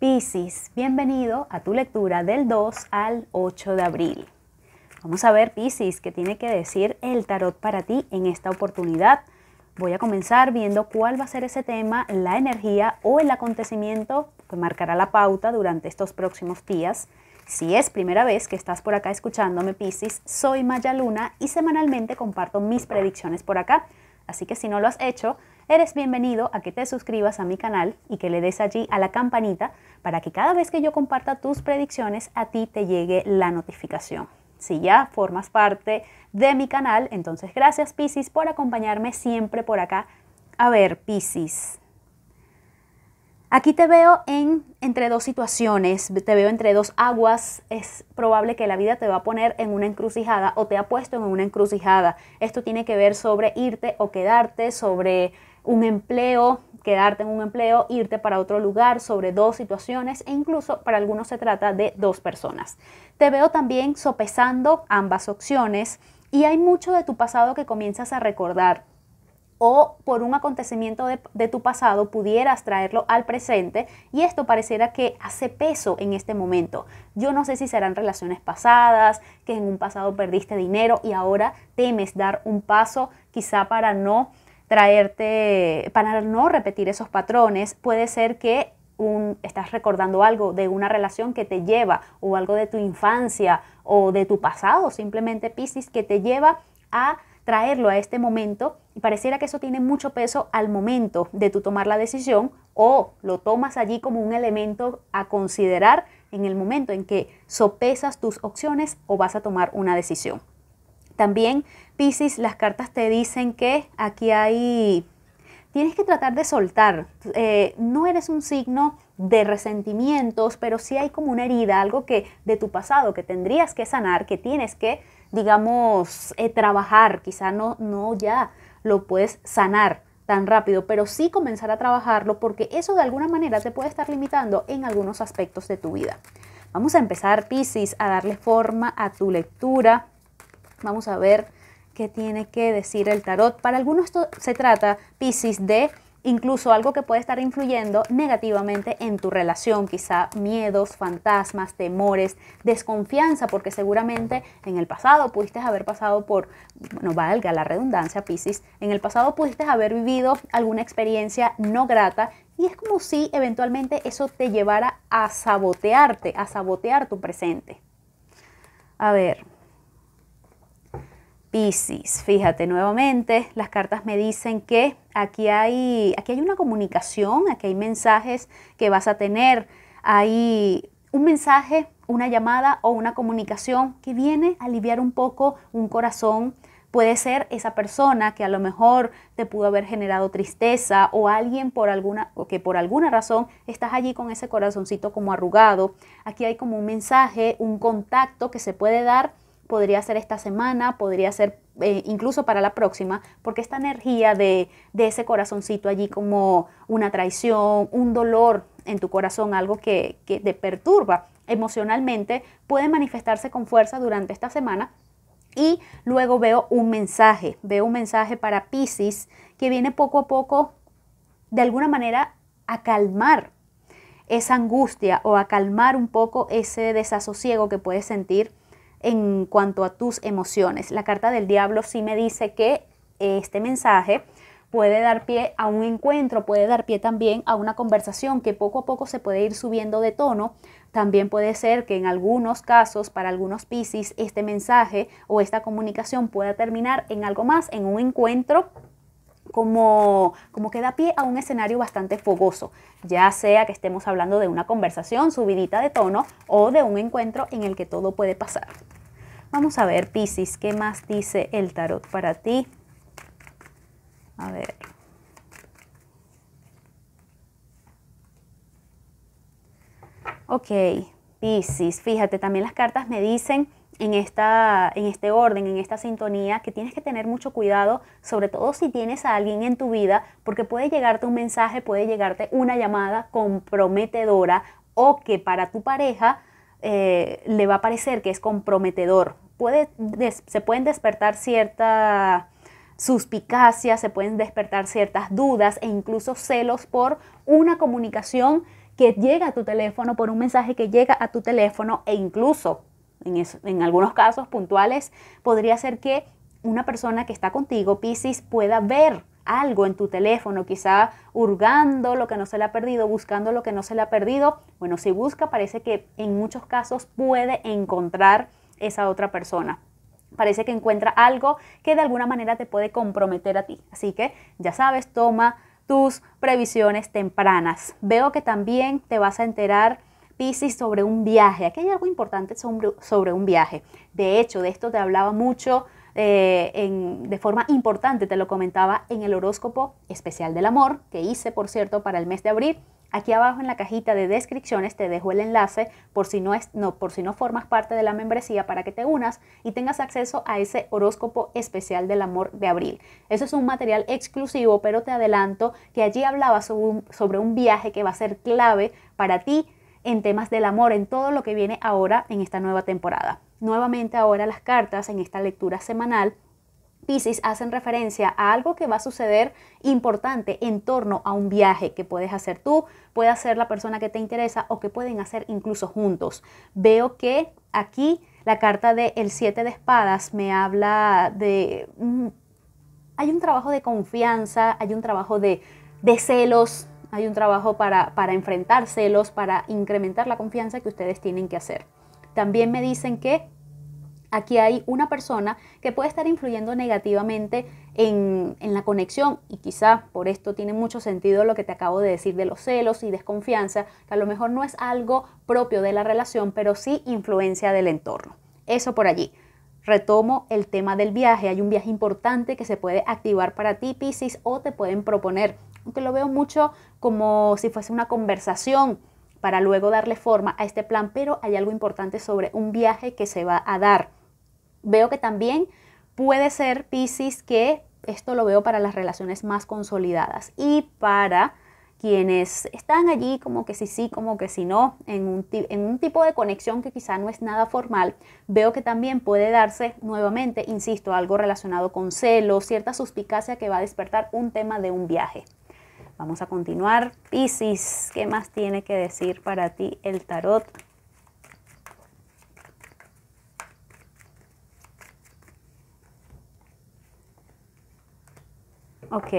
Piscis, bienvenido a tu lectura del 2 al 8 de abril. Vamos a ver, Piscis, qué tiene que decir el tarot para ti en esta oportunidad. Voy a comenzar viendo cuál va a ser ese tema, la energía o el acontecimiento que marcará la pauta durante estos próximos días. Si es primera vez que estás por acá escuchándome, Piscis, soy Maya Luna y semanalmente comparto mis predicciones por acá. Así que si no lo has hecho, eres bienvenido a que te suscribas a mi canal y que le des allí a la campanita para que cada vez que yo comparta tus predicciones a ti te llegue la notificación. Si ya formas parte de mi canal, entonces gracias Piscis por acompañarme siempre por acá. A ver, Piscis. Aquí te veo en, entre dos situaciones, te veo entre dos aguas. Es probable que la vida te va a poner en una encrucijada o te ha puesto en una encrucijada. Esto tiene que ver sobre irte o quedarte, sobre un empleo, quedarte en un empleo, irte para otro lugar, sobre dos situaciones e incluso para algunos se trata de dos personas. Te veo también sopesando ambas opciones y hay mucho de tu pasado que comienzas a recordar o por un acontecimiento de, tu pasado pudieras traerlo al presente y esto pareciera que hace peso en este momento. Yo no sé si serán relaciones pasadas, que en un pasado perdiste dinero y ahora temes dar un paso quizá para no traerte, para no repetir esos patrones, puede ser que un, estás recordando algo de una relación que te lleva o algo de tu infancia o de tu pasado, simplemente Piscis, que te lleva a traerlo a este momento y pareciera que eso tiene mucho peso al momento de tu tomar la decisión o lo tomas allí como un elemento a considerar en el momento en que sopesas tus opciones o vas a tomar una decisión. También Pisces, las cartas te dicen que aquí hay... Tienes que tratar de soltar. Eh, no eres un signo de resentimientos, pero sí hay como una herida, algo que de tu pasado que tendrías que sanar, que tienes que, digamos, eh, trabajar. Quizá no, no ya lo puedes sanar tan rápido, pero sí comenzar a trabajarlo porque eso de alguna manera te puede estar limitando en algunos aspectos de tu vida. Vamos a empezar, Pisces a darle forma a tu lectura. Vamos a ver que tiene que decir el tarot. Para algunos esto se trata, Pisces, de incluso algo que puede estar influyendo negativamente en tu relación, quizá miedos, fantasmas, temores, desconfianza, porque seguramente en el pasado pudiste haber pasado por, no valga la redundancia, Pisces. en el pasado pudiste haber vivido alguna experiencia no grata y es como si eventualmente eso te llevara a sabotearte, a sabotear tu presente. A ver, sí. fíjate nuevamente, las cartas me dicen que aquí hay, aquí hay una comunicación, aquí hay mensajes que vas a tener, hay un mensaje, una llamada o una comunicación que viene a aliviar un poco un corazón. Puede ser esa persona que a lo mejor te pudo haber generado tristeza o alguien por alguna, que por alguna razón estás allí con ese corazoncito como arrugado. Aquí hay como un mensaje, un contacto que se puede dar podría ser esta semana, podría ser eh, incluso para la próxima, porque esta energía de, de, ese corazoncito allí como una traición, un dolor en tu corazón, algo que, que te perturba emocionalmente, puede manifestarse con fuerza durante esta semana. Y luego veo un mensaje, veo un mensaje para Pisces que viene poco a poco, de alguna manera, a calmar esa angustia o a calmar un poco ese desasosiego que puedes sentir en cuanto a tus emociones. La carta del diablo sí me dice que este mensaje puede dar pie a un encuentro, puede dar pie también a una conversación que poco a poco se puede ir subiendo de tono. También puede ser que en algunos casos, para algunos Piscis, este mensaje o esta comunicación pueda terminar en algo más, en un encuentro como, que da pie a un escenario bastante fogoso, ya sea que estemos hablando de una conversación subidita de tono o de un encuentro en el que todo puede pasar. Vamos a ver, Piscis, ¿qué más dice el tarot para ti? A ver. Ok, Piscis, fíjate, también las cartas me dicen en, esta, en este orden, en esta sintonía, que tienes que tener mucho cuidado, sobre todo si tienes a alguien en tu vida, porque puede llegarte un mensaje, puede llegarte una llamada comprometedora o que para tu pareja eh, le va a parecer que es comprometedor. Puede, se pueden despertar cierta suspicacia se pueden despertar ciertas dudas e incluso celos por una comunicación que llega a tu teléfono, por un mensaje que llega a tu teléfono e incluso en, algunos casos puntuales, podría ser que una persona que está contigo, Pisces, pueda ver algo en tu teléfono, quizá hurgando lo que no se le ha perdido, buscando lo que no se le ha perdido. Bueno, si busca, parece que en muchos casos puede encontrar esa otra persona. Parece que encuentra algo que de alguna manera te puede comprometer a ti. Así que ya sabes, toma tus previsiones tempranas. Veo que también te vas a enterar Pisces sobre un viaje. Aquí hay algo importante sobre, un viaje. De hecho, de esto te hablaba mucho eh, de forma importante, te lo comentaba en el horóscopo especial del amor, que hice, por cierto, para el mes de abril. Aquí abajo en la cajita de descripciones te dejo el enlace por si no, es, no, por si no formas parte de la membresía para que te unas y tengas acceso a ese horóscopo especial del amor de abril. Eso es un material exclusivo, pero te adelanto que allí hablaba sobre sobre un viaje que va a ser clave para ti en temas del amor, en todo lo que viene ahora en esta nueva temporada. Nuevamente ahora las cartas en esta lectura semanal Pisces hacen referencia a algo que va a suceder importante en torno a un viaje que puedes hacer tú, puede hacer la persona que te interesa o que pueden hacer incluso juntos. Veo que aquí la carta de el 7 de espadas me habla de... Mm, hay un trabajo de confianza, hay un trabajo de, de celos, hay un trabajo para, enfrentar celos, para incrementar la confianza que ustedes tienen que hacer. También me dicen que aquí hay una persona que puede estar influyendo negativamente en, en, la conexión y quizá por esto tiene mucho sentido lo que te acabo de decir de los celos y desconfianza, que a lo mejor no es algo propio de la relación, pero sí influencia del entorno. Eso por allí. Retomo el tema del viaje. Hay un viaje importante que se puede activar para ti, Pisces, o te pueden proponer aunque lo veo mucho como si fuese una conversación para luego darle forma a este plan, pero hay algo importante sobre un viaje que se va a dar. Veo que también puede ser, Pisces, que esto lo veo para las relaciones más consolidadas y para quienes están allí como que sí, sí, como que si no, en un, en un, tipo de conexión que quizá no es nada formal, veo que también puede darse nuevamente, insisto, algo relacionado con celo cierta suspicacia que va a despertar un tema de un viaje. Vamos a continuar. Piscis, ¿qué más tiene que decir para ti el tarot? Ok,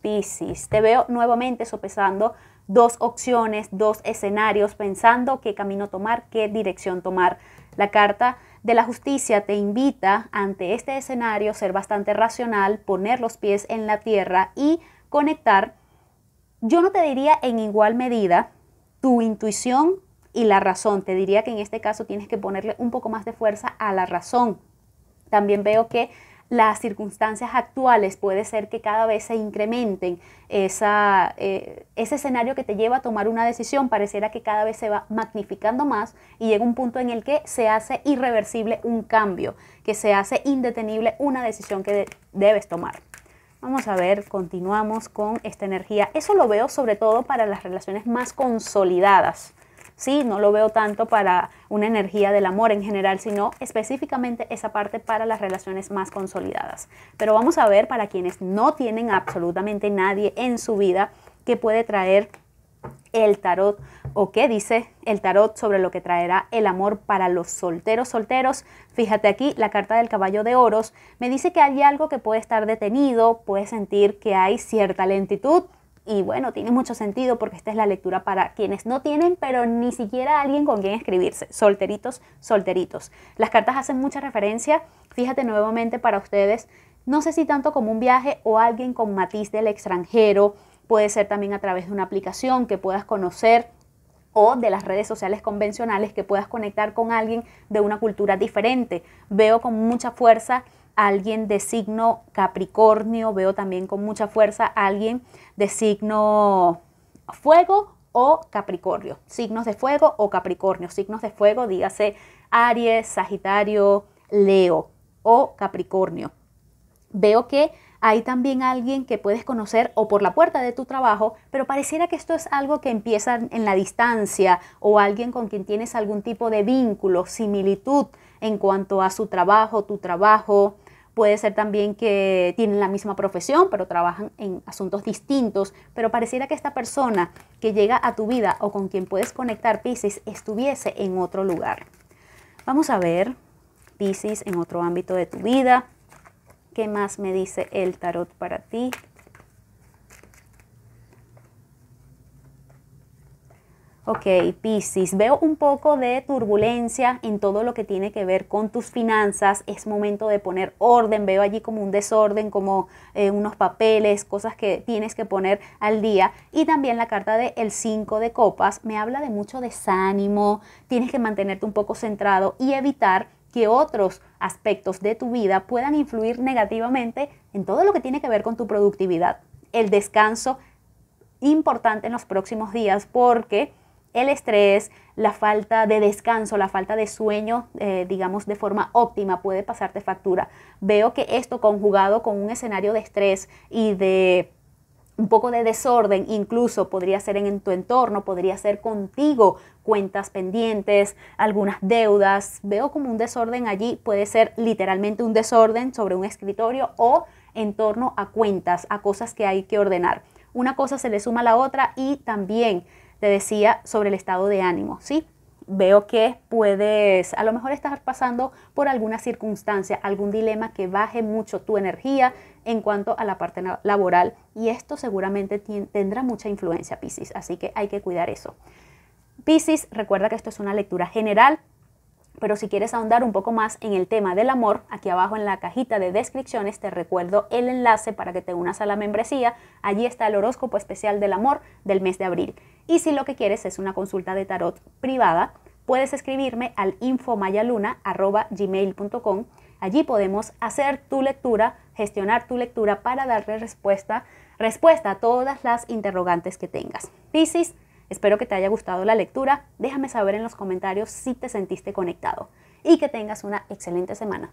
Piscis, te veo nuevamente sopesando dos opciones, dos escenarios, pensando qué camino tomar, qué dirección tomar. La carta de la justicia te invita ante este escenario a ser bastante racional, poner los pies en la tierra y conectar yo no te diría en igual medida tu intuición y la razón. Te diría que en este caso tienes que ponerle un poco más de fuerza a la razón. También veo que las circunstancias actuales puede ser que cada vez se incrementen. Esa, eh, ese escenario que te lleva a tomar una decisión pareciera que cada vez se va magnificando más y llega un punto en el que se hace irreversible un cambio, que se hace indetenible una decisión que debes tomar. Vamos a ver, continuamos con esta energía. Eso lo veo sobre todo para las relaciones más consolidadas. Sí, no lo veo tanto para una energía del amor en general, sino específicamente esa parte para las relaciones más consolidadas. Pero vamos a ver para quienes no tienen absolutamente nadie en su vida que puede traer el tarot o qué dice el tarot sobre lo que traerá el amor para los solteros solteros. Fíjate aquí, la carta del caballo de oros me dice que hay algo que puede estar detenido, puede sentir que hay cierta lentitud. Y bueno, tiene mucho sentido porque esta es la lectura para quienes no tienen, pero ni siquiera alguien con quien escribirse. Solteritos, solteritos. Las cartas hacen mucha referencia, fíjate nuevamente para ustedes, no sé si tanto como un viaje o alguien con matiz del extranjero, puede ser también a través de una aplicación que puedas conocer o de las redes sociales convencionales que puedas conectar con alguien de una cultura diferente. Veo con mucha fuerza a alguien de signo Capricornio, veo también con mucha fuerza a alguien de signo Fuego o Capricornio, signos de fuego o Capricornio, signos de fuego, dígase Aries, Sagitario, Leo o Capricornio. Veo que hay también alguien que puedes conocer o por la puerta de tu trabajo, pero pareciera que esto es algo que empieza en la distancia o alguien con quien tienes algún tipo de vínculo, similitud en cuanto a su trabajo, tu trabajo. Puede ser también que tienen la misma profesión, pero trabajan en asuntos distintos, pero pareciera que esta persona que llega a tu vida o con quien puedes conectar Pisces estuviese en otro lugar. Vamos a ver Pisces en otro ámbito de tu vida. ¿Qué más me dice el tarot para ti? Ok, Pisces, veo un poco de turbulencia en todo lo que tiene que ver con tus finanzas. Es momento de poner orden. Veo allí como un desorden, como eh, unos papeles, cosas que tienes que poner al día. Y también la carta del el 5 de copas me habla de mucho desánimo. Tienes que mantenerte un poco centrado y evitar que otros aspectos de tu vida puedan influir negativamente en todo lo que tiene que ver con tu productividad. El descanso importante en los próximos días porque el estrés, la falta de descanso, la falta de sueño, eh, digamos, de forma óptima puede pasarte factura. Veo que esto conjugado con un escenario de estrés y de un poco de desorden, incluso podría ser en tu entorno, podría ser contigo, cuentas pendientes, algunas deudas. Veo como un desorden allí, puede ser literalmente un desorden sobre un escritorio o en torno a cuentas, a cosas que hay que ordenar. Una cosa se le suma a la otra y también te decía sobre el estado de ánimo, ¿sí? veo que puedes, a lo mejor estás pasando por alguna circunstancia, algún dilema que baje mucho tu energía en cuanto a la parte laboral y esto seguramente tendrá mucha influencia, Piscis, así que hay que cuidar eso. Pisces, recuerda que esto es una lectura general, pero si quieres ahondar un poco más en el tema del amor, aquí abajo en la cajita de descripciones te recuerdo el enlace para que te unas a la membresía. Allí está el horóscopo especial del amor del mes de abril. Y si lo que quieres es una consulta de tarot privada, puedes escribirme al infomayaluna.gmail.com. Allí podemos hacer tu lectura, gestionar tu lectura para darle respuesta, respuesta a todas las interrogantes que tengas. Piscis, espero que te haya gustado la lectura. Déjame saber en los comentarios si te sentiste conectado y que tengas una excelente semana.